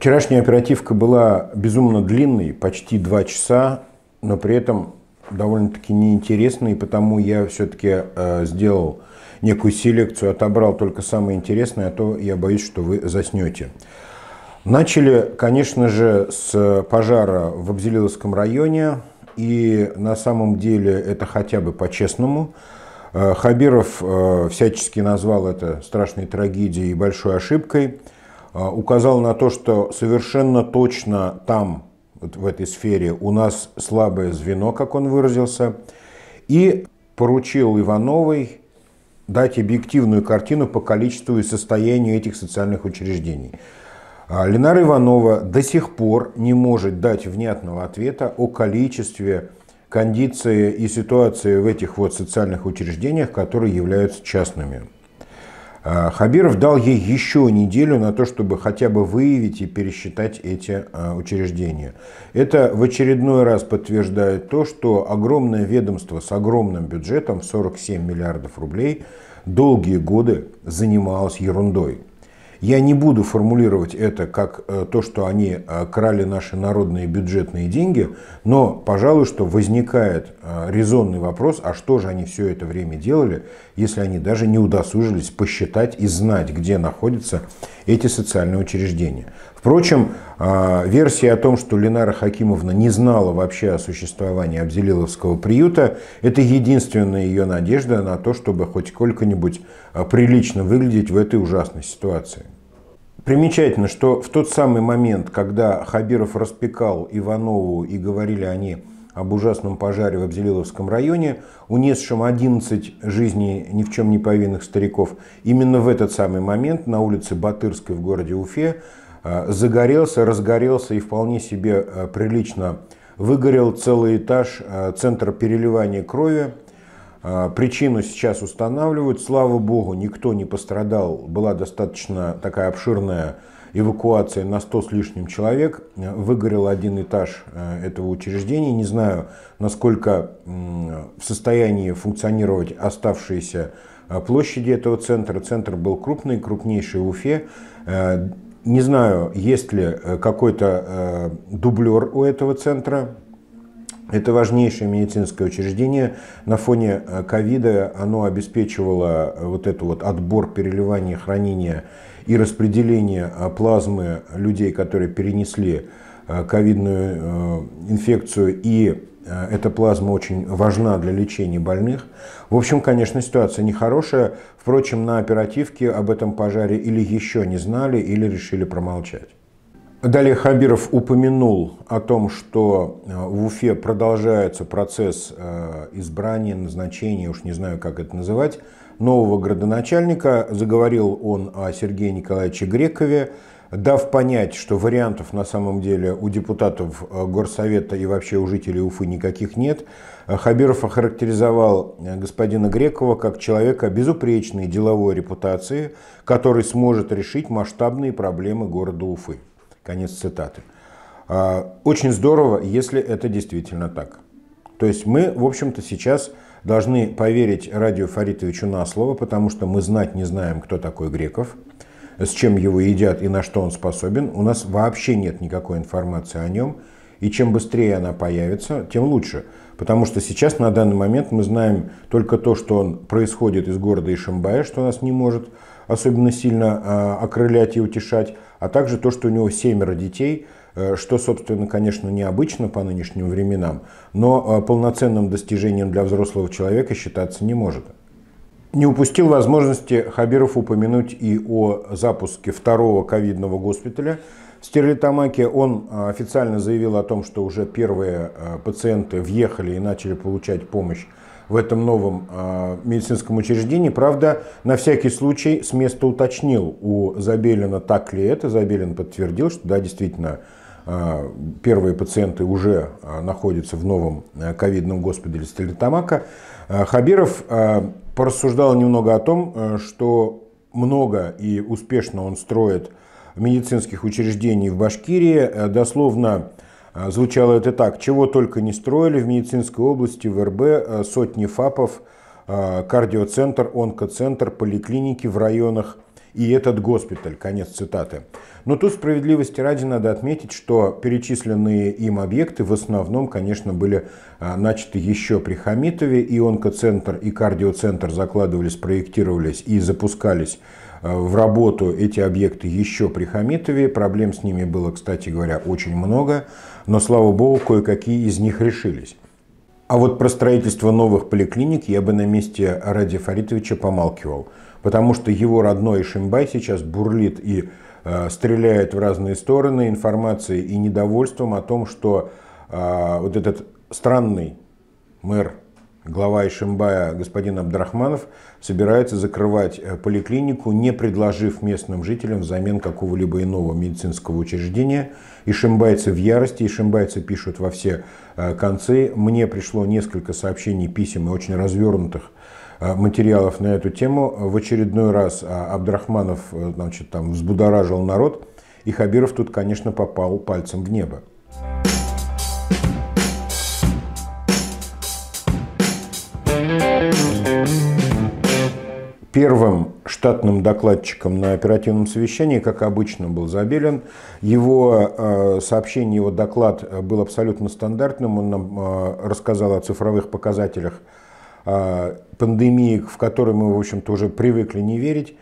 Вчерашняя оперативка была безумно длинной, почти два часа, но при этом довольно-таки неинтересной, и потому я все-таки э, сделал некую селекцию, отобрал только самое интересное, а то я боюсь, что вы заснете. Начали, конечно же, с пожара в Абзелиловском районе, и на самом деле это хотя бы по-честному. Э, Хабиров э, всячески назвал это страшной трагедией и большой ошибкой – а, указал на то, что совершенно точно там, вот в этой сфере, у нас слабое звено, как он выразился, и поручил Ивановой дать объективную картину по количеству и состоянию этих социальных учреждений. А, Ленара Иванова до сих пор не может дать внятного ответа о количестве кондиции и ситуации в этих вот социальных учреждениях, которые являются частными. А, Хабиров дал ей еще неделю на то, чтобы хотя бы выявить и пересчитать эти а, учреждения. Это в очередной раз подтверждает то, что огромное ведомство с огромным бюджетом в 47 миллиардов рублей долгие годы занималось ерундой. Я не буду формулировать это как э, то, что они э, крали наши народные бюджетные деньги, но, пожалуй, что возникает э, резонный вопрос, а что же они все это время делали, если они даже не удосужились посчитать и знать, где находятся эти социальные учреждения. Впрочем, версия о том, что Ленара Хакимовна не знала вообще о существовании Абзелиловского приюта, это единственная ее надежда на то, чтобы хоть сколько-нибудь а, прилично выглядеть в этой ужасной ситуации. Примечательно, что в тот самый момент, когда Хабиров распекал Иванову и говорили они об ужасном пожаре в Абзелиловском районе, унесшем 11 жизней ни в чем не повинных стариков, именно в этот самый момент на улице Батырской в городе Уфе а, загорелся, разгорелся и вполне себе а, прилично выгорел целый этаж центра переливания крови, а, причину сейчас устанавливают. Слава богу, никто не пострадал. Была достаточно такая обширная эвакуация на 100 с лишним человек. Выгорел один этаж э, этого учреждения. Не знаю, насколько в состоянии функционировать оставшиеся э, площади этого центра. Центр был крупный, крупнейший в Уфе. Э, не знаю, есть ли какой-то дублер у этого центра, это важнейшее медицинское учреждение. На фоне э, ковида оно обеспечивало э, вот эту вот отбор, переливание, хранение и распределение э, плазмы людей, которые перенесли ковидную инфекцию и эта плазма очень важна для лечения больных. В общем, конечно, ситуация нехорошая. Впрочем, на оперативке об этом пожаре или еще не знали, или решили промолчать. Далее Хабиров упомянул о том, что э, в Уфе продолжается процесс э, избрания, назначения, уж не знаю, как это называть, нового градоначальника. Заговорил он о Сергее Николаевиче Грекове, дав понять, что вариантов на самом деле у депутатов э, Горсовета и вообще у жителей Уфы никаких нет. Хабиров охарактеризовал господина Грекова как человека безупречной деловой репутации, который сможет решить масштабные проблемы города Уфы. Конец цитаты. А, очень здорово, если это действительно так. То есть мы, в общем-то, сейчас должны поверить радио Фаритовичу на слово, потому что мы знать не знаем, кто такой Греков, с чем его едят и на что он способен. У нас вообще нет никакой информации о нем. И чем быстрее она появится, тем лучше. Потому что сейчас на данный момент мы знаем только то, что он происходит из города Ишимбая, что нас не может особенно сильно а, окрылять и утешать, а также то, что у него семеро детей, э, что, собственно, конечно, необычно по нынешним временам, но а, полноценным достижением для взрослого человека считаться не может. Не упустил возможности Хабиров упомянуть и о запуске второго ковидного госпиталя, Стерлитамаке он а, официально заявил о том, что уже первые а, пациенты въехали и начали получать помощь в этом новом а, медицинском учреждении. Правда, на всякий случай с места уточнил у Забелина, так ли это. Забелин подтвердил, что да, действительно, первые пациенты уже находятся в новом э, ковидном госпитале Стерлитамака. Хабиров порассуждал немного о том, э, что много и успешно он строит медицинских учреждений в Башкирии. Э, дословно э, звучало это так. Чего только не строили в медицинской области, в РБ, э, сотни ФАПов, кардиоцентр, онкоцентр, поликлиники в районах и этот госпиталь. Конец цитаты. Но тут справедливости ради надо отметить, что перечисленные им объекты в основном, конечно, были начаты еще при Хамитове. И онкоцентр, и кардиоцентр закладывались, проектировались и запускались в работу эти объекты еще при Хамитове. Проблем с ними было, кстати говоря, очень много, но, слава богу, кое-какие из них решились. А вот про строительство новых поликлиник я бы на месте Ради Фаритовича помалкивал, потому что его родной Шимбай сейчас бурлит и э, стреляет в разные стороны информацией и недовольством о том, что э, вот этот странный мэр глава Ишимбая господин Абдрахманов собирается закрывать э, поликлинику, не предложив местным жителям взамен какого-либо иного медицинского учреждения. Ишимбайцы в ярости, ишимбайцы пишут во все э, концы. Мне пришло несколько сообщений, писем и очень развернутых э, материалов на эту тему. В очередной раз Абдрахманов значит, там, взбудоражил народ, и Хабиров тут, конечно, попал пальцем в небо. Первым штатным докладчиком на оперативном совещании, как обычно, был Забелин. Его э, сообщение, его доклад был абсолютно стандартным. Он нам э, рассказал о цифровых показателях э, пандемии, в которые мы, в общем-то, уже привыкли не верить.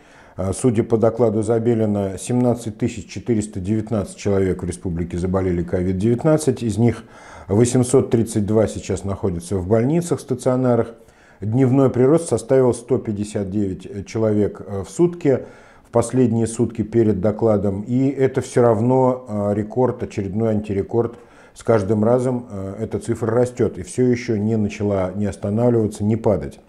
Судя по докладу Забелина, 17 419 человек в республике заболели COVID-19. Из них 832 сейчас находятся в больницах, стационарах. Дневной прирост составил 159 э, человек э, в сутки в последние сутки перед докладом. И это все равно э, рекорд, очередной антирекорд. С каждым разом эта цифра растет и все еще не начала не останавливаться, не падать.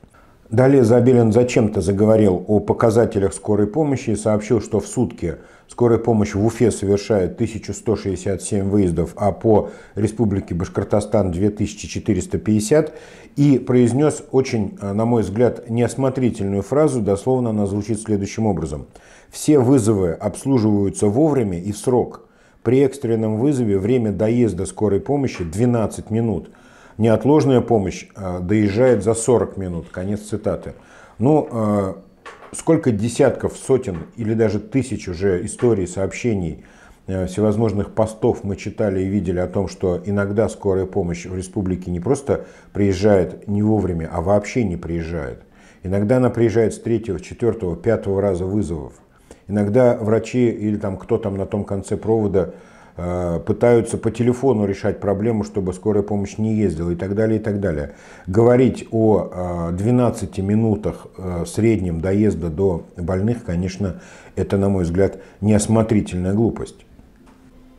Далее Забелин зачем-то заговорил о показателях скорой помощи и сообщил, что в сутки Скорая помощь в Уфе совершает 1167 выездов, а по республике Башкортостан 2450. И произнес очень, э, на мой взгляд, неосмотрительную фразу, дословно она звучит следующим образом. Все вызовы обслуживаются вовремя и в срок. При экстренном вызове время доезда скорой помощи 12 минут. Неотложная помощь э, доезжает за 40 минут. Конец цитаты. Ну, э, сколько десятков, сотен или даже тысяч уже историй, сообщений, э, всевозможных постов мы читали и видели о том, что иногда скорая помощь в республике не просто приезжает не вовремя, а вообще не приезжает. Иногда она приезжает с третьего, четвертого, пятого раза вызовов. Иногда врачи или там кто там на том конце провода Э, пытаются по телефону решать проблему, чтобы скорая помощь не ездила и так далее, и так далее. Говорить о 12 э, минутах э, среднем доезда до больных, конечно, это, на мой взгляд, неосмотрительная глупость.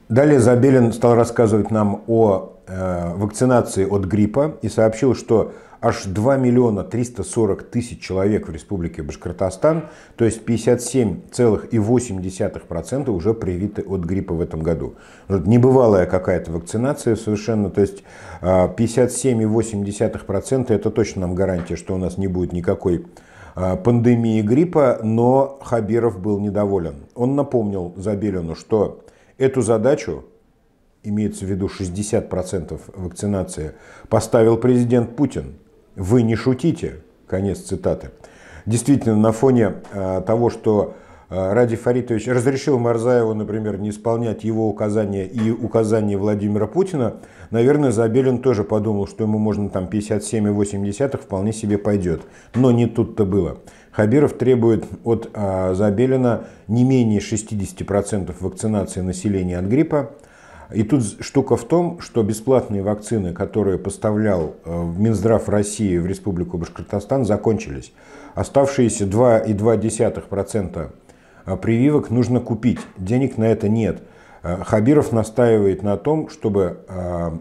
Далее Забелин стал рассказывать нам о вакцинации от гриппа и сообщил, что аж 2 миллиона 340 тысяч человек в республике Башкортостан, то есть 57,8% уже привиты от гриппа в этом году. Небывалая какая-то вакцинация совершенно, то есть 57,8% а, это точно нам гарантия, что у нас не будет никакой а, пандемии гриппа, но Хабиров был недоволен. Он напомнил Забелину, что эту задачу, имеется в виду 60% вакцинации, поставил президент Путин. Вы не шутите. Конец цитаты. Действительно, на фоне э, того, что э, Ради Фаритович разрешил Марзаеву, например, не исполнять его указания и указания Владимира Путина, наверное, Забелин тоже подумал, что ему можно там 57,8 вполне себе пойдет. Но не тут-то было. Хабиров требует от э, Забелина не менее 60% вакцинации населения от гриппа, и тут штука в том, что бесплатные вакцины, которые поставлял э, Минздрав России в Республику Башкортостан, закончились. Оставшиеся 2,2% э, прививок нужно купить. Денег на это нет. Э, Хабиров настаивает на том, чтобы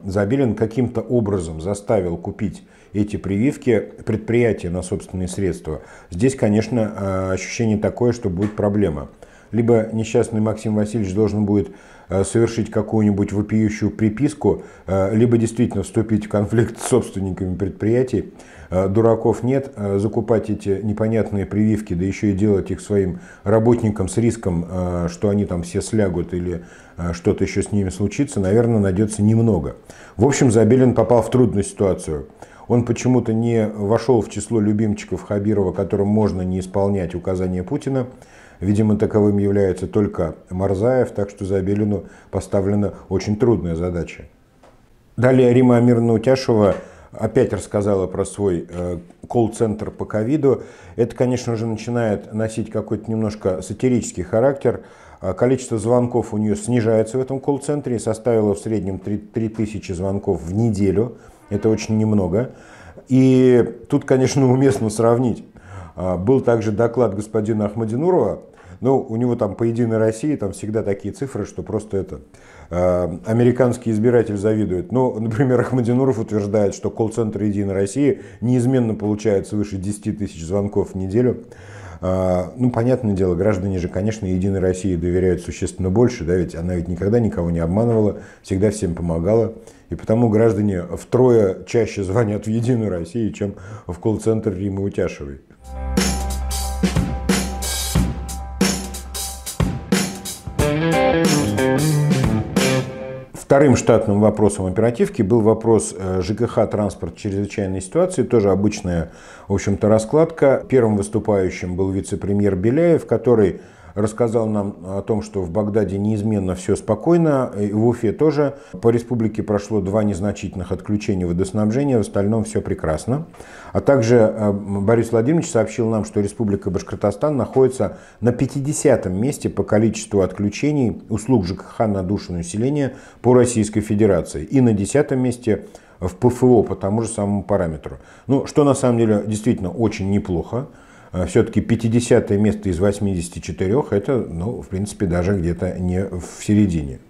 Забелин каким-то образом заставил купить эти прививки предприятия на собственные средства. Здесь, конечно, ощущение такое, что будет проблема либо несчастный Максим Васильевич должен будет э, совершить какую-нибудь вопиющую приписку, э, либо действительно вступить в конфликт с собственниками предприятий. Э, дураков нет, закупать эти непонятные прививки, да еще и делать их своим работникам с риском, что они там все слягут или что-то еще с ними случится, наверное, найдется немного. В общем, Забелин попал в трудную ситуацию. Он почему-то не вошел в число любимчиков Хабирова, которым можно не исполнять указания Путина. Видимо, таковым является только Марзаев, так что за Забелину поставлена очень трудная задача. Далее Рима Амировна Утяшева опять рассказала про свой э, колл-центр по ковиду. Это, конечно же, начинает носить какой-то немножко сатирический характер. А количество звонков у нее снижается в этом колл-центре и составило в среднем 3000 звонков в неделю. Это очень немного. И тут, конечно, уместно сравнить. А, был также доклад господина Ахмадинурова ну, у него там по «Единой России» там всегда такие цифры, что просто это э, американский избиратель завидует. Но, ну, например, Ахмадинуров утверждает, что колл-центр «Единой России» неизменно получает свыше 10 тысяч звонков в неделю. Э, ну, понятное дело, граждане же, конечно, Единой России доверяют существенно больше, да, ведь она ведь никогда никого не обманывала, всегда всем помогала. И потому граждане втрое чаще звонят в Единую Россию, чем в колл-центр Римы Утяшевой. Вторым штатным вопросом оперативки был вопрос э, ЖКХ «Транспорт чрезвычайной ситуации». Тоже обычная, в общем-то, раскладка. Первым выступающим был вице-премьер Беляев, который рассказал нам о том, что в Багдаде неизменно все спокойно, и в Уфе тоже. По республике прошло два незначительных отключения водоснабжения, в остальном все прекрасно. А также э, Борис Владимирович сообщил нам, что республика Башкортостан находится на 50 месте по количеству отключений услуг ЖКХ на душу населения по Российской Федерации и на 10 месте в ПФО по тому же самому параметру. Ну, что на самом деле действительно очень неплохо. А, все-таки 50 место из 84 это, ну, в принципе, даже где-то не в середине.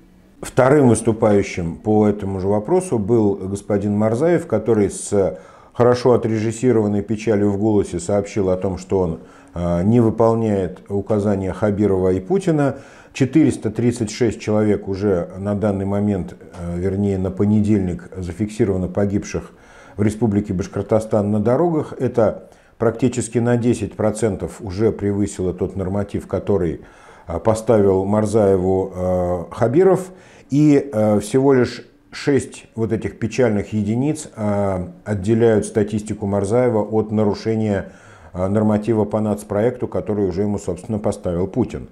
Вторым выступающим по этому же вопросу был господин Марзаев, который с хорошо отрежиссированной печалью в голосе сообщил о том, что он а, не выполняет указания Хабирова и Путина. 436 человек уже на данный момент, а, вернее на понедельник, зафиксировано погибших в Республике Башкортостан на дорогах. Это практически на 10% уже превысила тот норматив, который а, поставил Марзаеву а, Хабиров, и а, всего лишь 6 вот этих печальных единиц отделяют статистику Марзаева от нарушения норматива по нацпроекту, который уже ему, собственно, поставил Путин.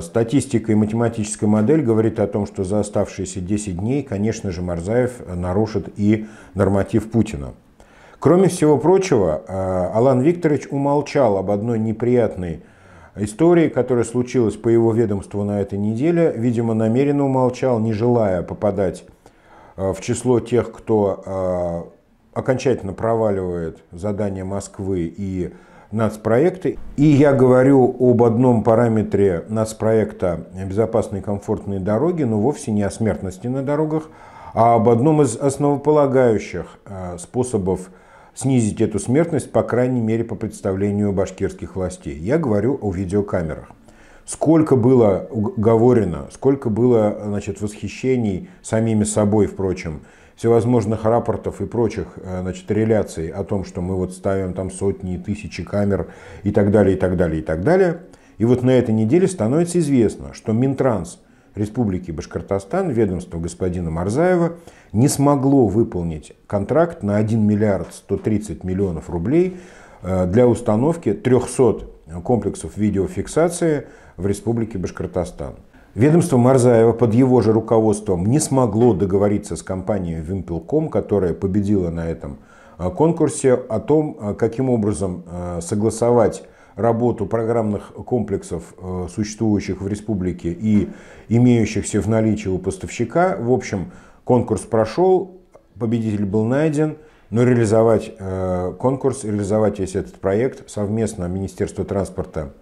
Статистика и математическая модель говорит о том, что за оставшиеся 10 дней, конечно же, Марзаев нарушит и норматив Путина. Кроме всего прочего, э, Алан Викторович умолчал об одной неприятной истории, которая случилась по его ведомству на этой неделе. Видимо, намеренно умолчал, не желая попадать э, в число тех, кто э, окончательно проваливает задания Москвы и нацпроекты. И я говорю об одном параметре нацпроекта «Безопасные комфортные дороги», но вовсе не о смертности на дорогах, а об одном из основополагающих способов снизить эту смертность, по крайней мере, по представлению башкирских властей. Я говорю о видеокамерах. Сколько было говорено, сколько было значит, восхищений самими собой, впрочем, всевозможных рапортов и прочих э, значит, реляций о том, что мы вот ставим там сотни и тысячи камер и так далее, и так далее, и так далее. И вот на этой неделе становится известно, что Минтранс – Республики Башкортостан, ведомство господина Марзаева, не смогло выполнить контракт на 1 миллиард 130 миллионов рублей э, для установки 300 комплексов видеофиксации в Республике Башкортостан. Ведомство Марзаева под его же руководством не смогло договориться с компанией Вимпелком, которая победила на этом э, конкурсе, о том, э, каким образом согласовать работу программных комплексов, э, существующих в республике и имеющихся в наличии у поставщика. В общем, конкурс прошел, победитель был найден, но реализовать э, конкурс, реализовать весь этот проект совместно Министерство транспорта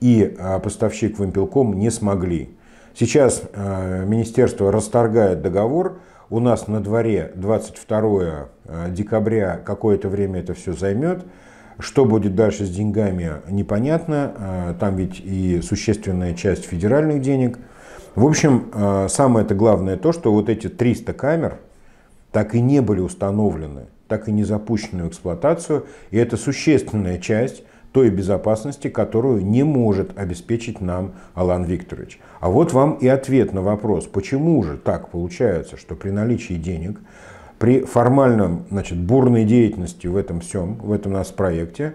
и э, поставщик Вимпелком не смогли. Сейчас министерство расторгает договор. У нас на дворе 22 декабря какое-то время это все займет. Что будет дальше с деньгами, непонятно. А, там ведь и существенная часть федеральных денег. В общем, а, самое-то главное то, что вот эти 300 камер так и не были установлены, так и не запущены в эксплуатацию. И это существенная часть той безопасности, которую не может обеспечить нам Алан Викторович. А вот вам и ответ на вопрос, почему же так получается, что при наличии денег при формальном, значит, бурной деятельности в этом всем, в этом нас проекте,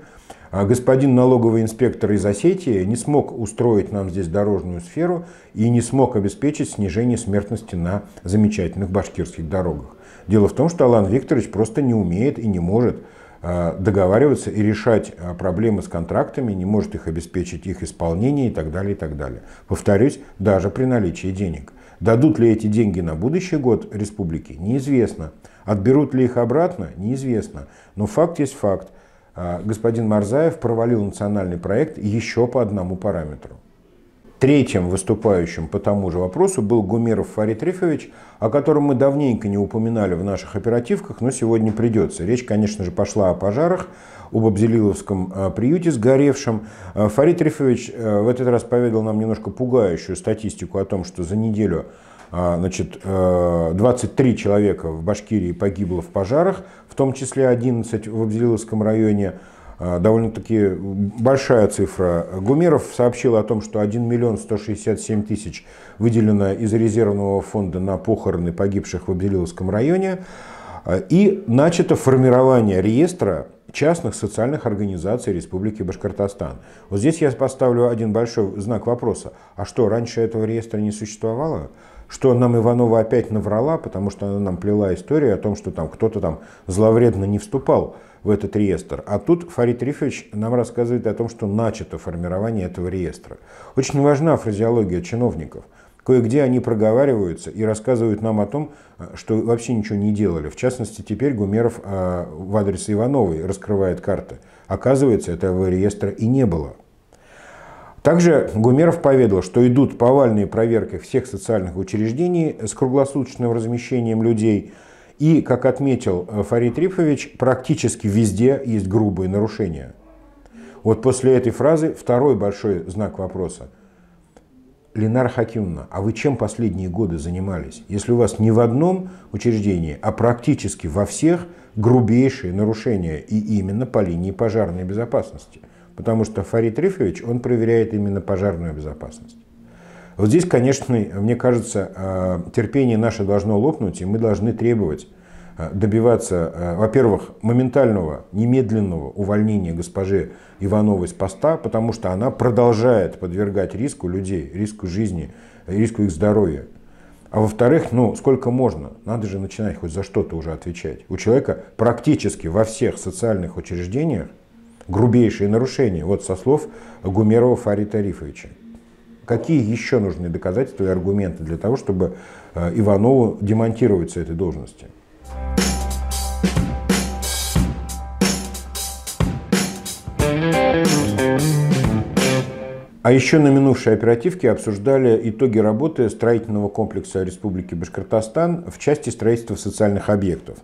а господин налоговый инспектор из Осетии не смог устроить нам здесь дорожную сферу и не смог обеспечить снижение смертности на замечательных башкирских дорогах. Дело в том, что Алан Викторович просто не умеет и не может а, договариваться и решать а, проблемы с контрактами, не может их обеспечить, их исполнение и так далее, и так далее. Повторюсь, даже при наличии денег. Дадут ли эти деньги на будущий год республике, неизвестно. Отберут ли их обратно, неизвестно. Но факт есть факт. А, господин Марзаев провалил национальный проект еще по одному параметру. Третьим выступающим по тому же вопросу был Гумеров Фарид Рифович, о котором мы давненько не упоминали в наших оперативках, но сегодня придется. Речь, конечно же, пошла о пожарах, об Абзелиловском а, приюте сгоревшем. А, Фарид Рифович в этот раз поведал нам немножко пугающую статистику о том, что за неделю а, значит, 23 э, человека в Башкирии погибло в пожарах, в том числе 11 в Абзелиловском районе. А, довольно-таки большая цифра. Гумеров сообщил о том, что 1 миллион 167 тысяч выделено из резервного фонда на похороны погибших в Абзелиловском районе. А, и начато формирование реестра частных социальных организаций Республики Башкортостан. Вот здесь я поставлю один большой знак вопроса. А что, раньше этого реестра не существовало? что нам Иванова опять наврала, потому что она нам плела историю о том, что там кто-то там зловредно не вступал в этот реестр. А тут Фарид Рифович нам рассказывает о том, что начато формирование этого реестра. Очень важна фразеология чиновников. Кое-где они проговариваются и рассказывают нам о том, э, что вообще ничего не делали. В частности, теперь Гумеров э, в адрес Ивановой раскрывает карты. Оказывается, этого реестра и не было. Также Гумеров поведал, что идут повальные проверки всех социальных учреждений с круглосуточным размещением людей. И, как отметил э, Фарид Рифович, практически везде есть грубые нарушения. Вот после этой фразы второй большой знак вопроса. Ленар Хакимовна, а вы чем последние годы занимались? Если у вас не в одном учреждении, а практически во всех грубейшие нарушения, и именно по линии пожарной безопасности. Потому что Фарид Рифович, он проверяет именно пожарную безопасность. Вот здесь, конечно, мне кажется, э, терпение наше должно лопнуть, и мы должны требовать э, добиваться, э, во-первых, моментального, немедленного увольнения госпожи Ивановой с поста, потому что она продолжает подвергать риску людей, риску жизни, риску их здоровья. А во-вторых, ну сколько можно? Надо же начинать хоть за что-то уже отвечать. У человека практически во всех социальных учреждениях грубейшие нарушения, вот со слов Гумерова Фарида Тарифовича. Какие еще нужны доказательства и аргументы для того, чтобы э, Иванову демонтировать с этой должности? А еще на минувшей оперативке обсуждали итоги работы строительного комплекса Республики Башкортостан в части строительства социальных объектов.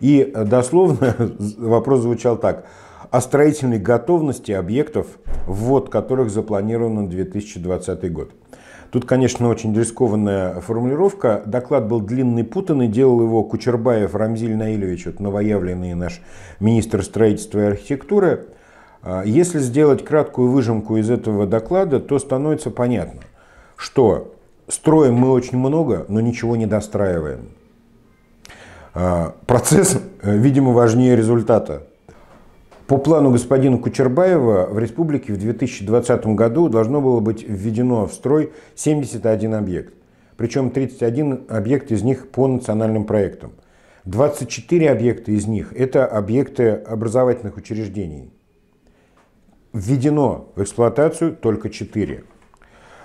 И э, дословно вопрос звучал так о строительной готовности объектов, ввод которых запланирован на 2020 год. Тут, конечно, очень рискованная формулировка. Доклад был длинный, путанный. Делал его Кучербаев Рамзиль Наилевич, вот новоявленный наш министр строительства и архитектуры. А, если сделать краткую выжимку из этого доклада, то становится понятно, что строим мы очень много, но ничего не достраиваем. А, процесс, видимо, важнее результата. По плану господина Кучербаева в республике в 2020 году должно было быть введено в строй 71 объект. Причем 31 объект из них по национальным проектам. 24 объекта из них – это объекты образовательных учреждений. Введено в эксплуатацию только 4.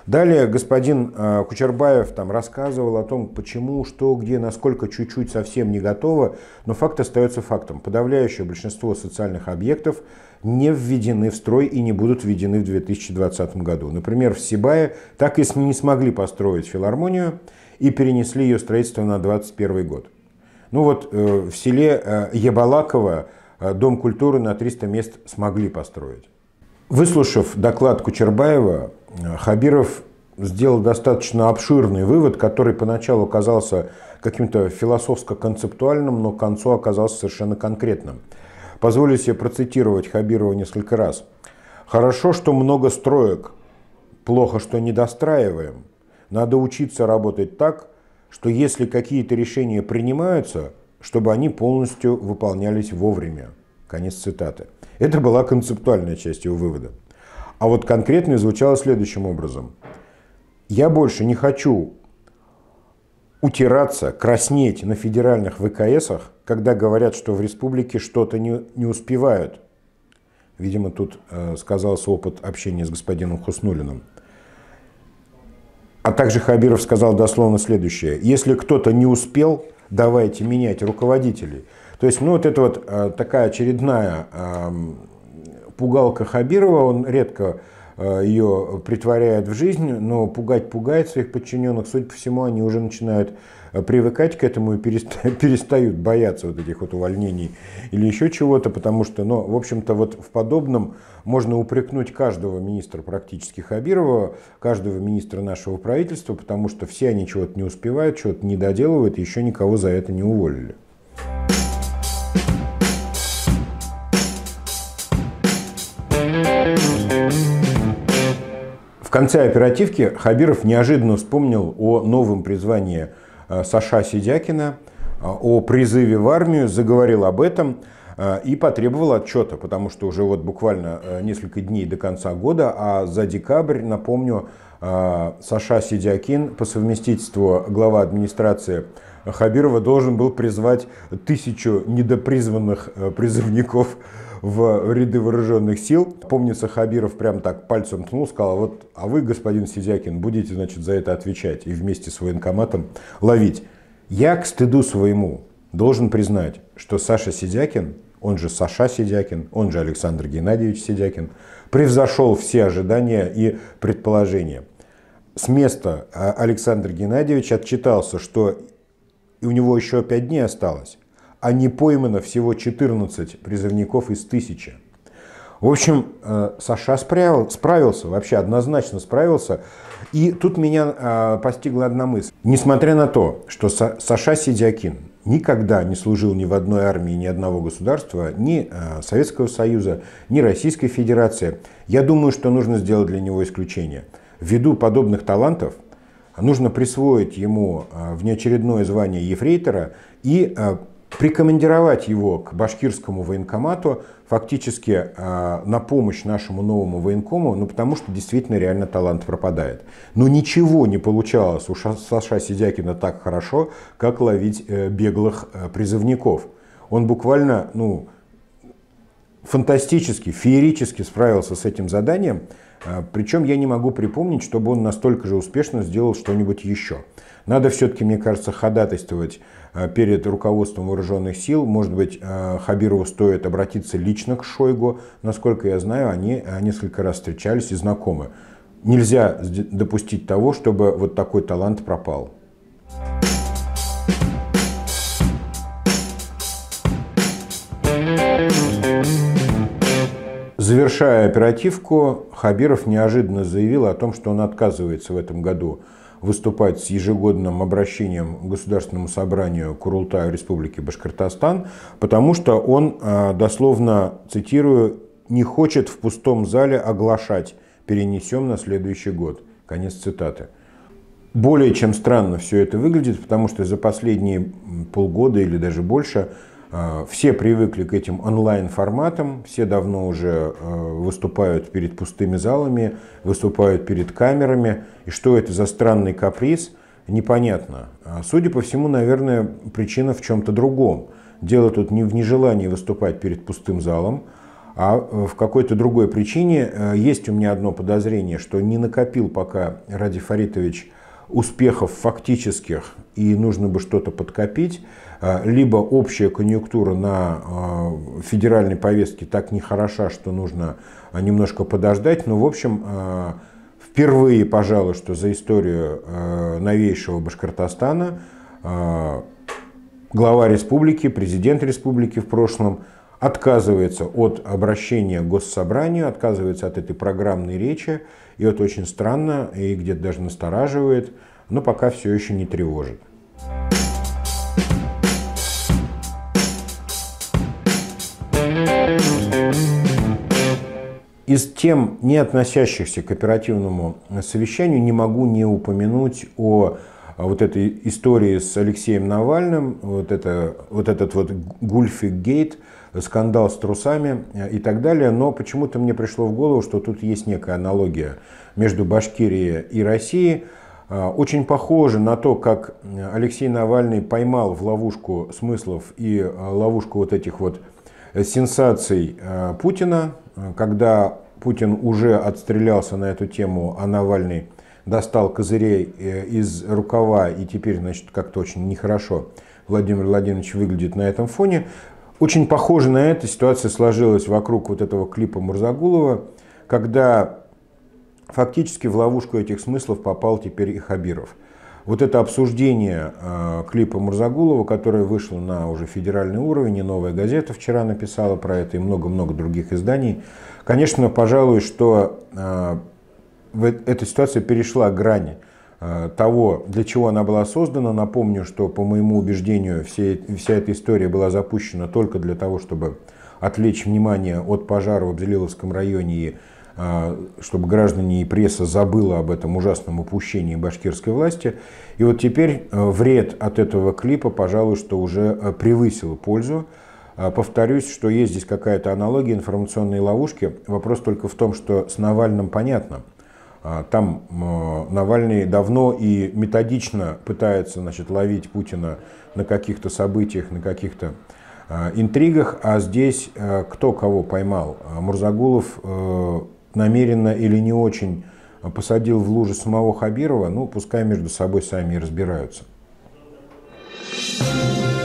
Далее господин э, Кучербаев там рассказывал о том, почему, что, где, насколько чуть-чуть совсем не готово, но факт остается фактом. Подавляющее большинство социальных объектов не введены в строй и не будут введены в 2020 году. Например, в Сибае так и не смогли построить филармонию и перенесли ее строительство на 2021 год. Ну вот э, в селе э, Ебалаково Дом культуры на 300 мест смогли построить. Выслушав доклад Кучербаева, Хабиров сделал достаточно обширный вывод, который поначалу казался каким-то философско-концептуальным, но к концу оказался совершенно конкретным. Позволю себе процитировать Хабирова несколько раз. «Хорошо, что много строек, плохо, что не достраиваем. Надо учиться работать так, что если какие-то решения принимаются, чтобы они полностью выполнялись вовремя». Конец цитаты. Это была концептуальная часть его вывода. А вот конкретно звучало следующим образом. Я больше не хочу утираться, краснеть на федеральных ВКСах, когда говорят, что в республике что-то не, не успевают. Видимо, тут э, сказался опыт общения с господином Хуснулиным. А также Хабиров сказал дословно следующее. Если кто-то не успел, давайте менять руководителей. То есть, ну вот это вот э, такая очередная э, пугалка Хабирова, он редко э, ее притворяет в жизнь, но пугать пугает своих подчиненных. Судя по всему, они уже начинают э, привыкать к этому и перестают бояться вот этих вот увольнений или еще чего-то, потому что, ну, в общем-то, вот в подобном можно упрекнуть каждого министра практически Хабирова, каждого министра нашего правительства, потому что все они чего-то не успевают, чего-то не доделывают, еще никого за это не уволили. В конце оперативки Хабиров неожиданно вспомнил о новом призвании э, Саша Сидякина, э, о призыве в армию, заговорил об этом э, и потребовал отчета, потому что уже вот буквально несколько дней до конца года, а за декабрь, напомню, Саша Сидякин по совместительству глава администрации Хабирова должен был призвать тысячу недопризванных призывников в ряды вооруженных сил. Помнится, Хабиров прям так пальцем тнул, сказал, вот, а вы, господин Сидякин, будете, значит, за это отвечать и вместе с военкоматом ловить. Я к стыду своему должен признать, что Саша Сидякин, он же Саша Сидякин, он же Александр Геннадьевич Сидякин, превзошел все ожидания и предположения. С места а, Александр Геннадьевич отчитался, что у него еще пять дней осталось а не поймано всего 14 призывников из тысячи. В общем, э, Саша справился, вообще однозначно справился. И тут меня э, постигла одна мысль. Несмотря на то, что Саша Сидякин никогда не служил ни в одной армии ни одного государства, ни э, Советского Союза, ни Российской Федерации, я думаю, что нужно сделать для него исключение. Ввиду подобных талантов нужно присвоить ему внеочередное звание ефрейтора и прикомандировать его к башкирскому военкомату, фактически э, на помощь нашему новому военкому, ну потому что действительно реально талант пропадает. Но ничего не получалось у Ша Саша Сидякина так хорошо, как ловить э, беглых э, призывников. Он буквально, ну, фантастически, феерически справился с этим заданием. А, Причем я не могу припомнить, чтобы он настолько же успешно сделал что-нибудь еще. Надо все-таки, мне кажется, ходатайствовать а, перед руководством вооруженных сил. Может быть, а, Хабирову стоит обратиться лично к Шойгу. Насколько я знаю, они несколько раз встречались и знакомы. Нельзя допустить того, чтобы вот такой талант пропал. Завершая оперативку, Хабиров неожиданно заявил о том, что он отказывается в этом году выступать с ежегодным обращением к Государственному собранию Курултаю Республики Башкортостан, потому что он, а, дословно цитирую, не хочет в пустом зале оглашать «перенесем на следующий год». Конец цитаты. Более чем странно все это выглядит, потому что за последние полгода или даже больше – а, все привыкли к этим онлайн-форматам, все давно уже а, выступают перед пустыми залами, выступают перед камерами. И что это за странный каприз, непонятно. А, судя по всему, наверное, причина в чем-то другом. Дело тут не в нежелании выступать перед пустым залом, а э, в какой-то другой причине э, есть у меня одно подозрение, что не накопил пока Ради Фаритович успехов фактических, и нужно бы что-то подкопить. Э, либо общая конъюнктура на э, федеральной повестке так нехороша, что нужно э, немножко подождать. Но, ну, в общем, впервые, пожалуй, что за историю новейшего Башкортостана глава республики, президент республики в прошлом отказывается от обращения к госсобранию, отказывается от этой программной речи. И это очень странно и где-то даже настораживает, но пока все еще не тревожит. Из тем, не относящихся к оперативному совещанию, не могу не упомянуть о а, вот этой истории с Алексеем Навальным, вот, это, вот этот вот Гульфик Гейт, скандал с трусами а, и так далее. Но почему-то мне пришло в голову, что тут есть некая аналогия между Башкирией и Россией. А, очень похоже на то, как Алексей Навальный поймал в ловушку смыслов и ловушку вот этих вот сенсаций э, Путина, э, когда Путин уже отстрелялся на эту тему, а Навальный достал козырей э, из рукава и теперь, значит, как-то очень нехорошо Владимир Владимирович выглядит на этом фоне. Очень похоже на это ситуация сложилась вокруг вот этого клипа Мурзагулова, когда фактически в ловушку этих смыслов попал теперь и Хабиров – вот это обсуждение э, клипа Мурзагулова, которое вышло на уже федеральный уровень, и «Новая газета» вчера написала про это, и много-много других изданий, конечно, пожалуй, что э, э эта ситуация перешла грань э, того, для чего она была создана. Напомню, что, по моему убеждению, все, вся эта история была запущена только для того, чтобы отвлечь внимание от пожара в Абзелиловском районе и а, чтобы граждане и пресса забыла об этом ужасном упущении башкирской власти. И вот теперь э, вред от этого клипа, пожалуй, что уже э, превысил пользу. А, повторюсь, что есть здесь какая-то аналогия, информационной ловушки. Вопрос только в том, что с Навальным понятно. А, там э, Навальный давно и методично пытается значит, ловить Путина на каких-то событиях, на каких-то интригах, а здесь кто кого поймал. Мурзагулов намеренно или не очень посадил в лужу самого Хабирова, ну, пускай между собой сами и разбираются. Thank you.